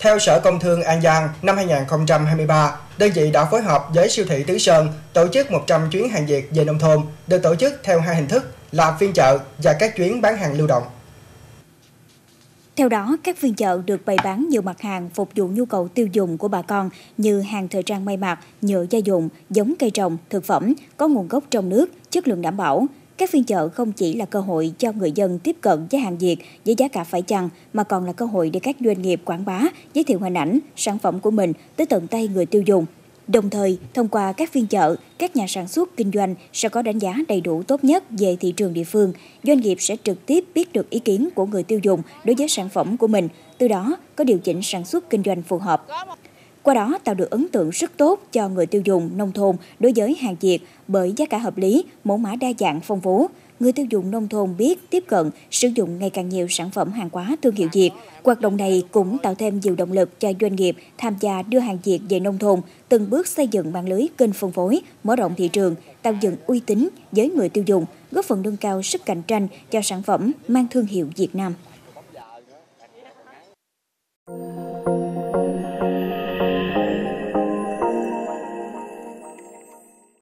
Theo Sở Công Thương An Giang, năm 2023, đơn vị đã phối hợp với siêu thị Tứ Sơn tổ chức 100 chuyến hàng Việt về nông thôn, được tổ chức theo hai hình thức là phiên chợ và các chuyến bán hàng lưu động. Theo đó, các phiên chợ được bày bán nhiều mặt hàng phục vụ nhu cầu tiêu dùng của bà con như hàng thời trang may mặc, nhựa gia dụng, giống cây trồng, thực phẩm, có nguồn gốc trong nước, chất lượng đảm bảo, các phiên chợ không chỉ là cơ hội cho người dân tiếp cận với hàng Việt với giá cả phải chăng, mà còn là cơ hội để các doanh nghiệp quảng bá, giới thiệu hình ảnh, sản phẩm của mình tới tận tay người tiêu dùng. Đồng thời, thông qua các phiên chợ, các nhà sản xuất kinh doanh sẽ có đánh giá đầy đủ tốt nhất về thị trường địa phương. Doanh nghiệp sẽ trực tiếp biết được ý kiến của người tiêu dùng đối với sản phẩm của mình, từ đó có điều chỉnh sản xuất kinh doanh phù hợp qua đó tạo được ấn tượng rất tốt cho người tiêu dùng nông thôn đối với hàng Việt bởi giá cả hợp lý, mẫu mã đa dạng phong phú. Người tiêu dùng nông thôn biết tiếp cận, sử dụng ngày càng nhiều sản phẩm hàng hóa thương hiệu Việt. Hoạt động này cũng tạo thêm nhiều động lực cho doanh nghiệp tham gia đưa hàng Việt về nông thôn, từng bước xây dựng mạng lưới kênh phân phối, mở rộng thị trường, tạo dựng uy tín với người tiêu dùng, góp phần nâng cao sức cạnh tranh cho sản phẩm mang thương hiệu Việt Nam.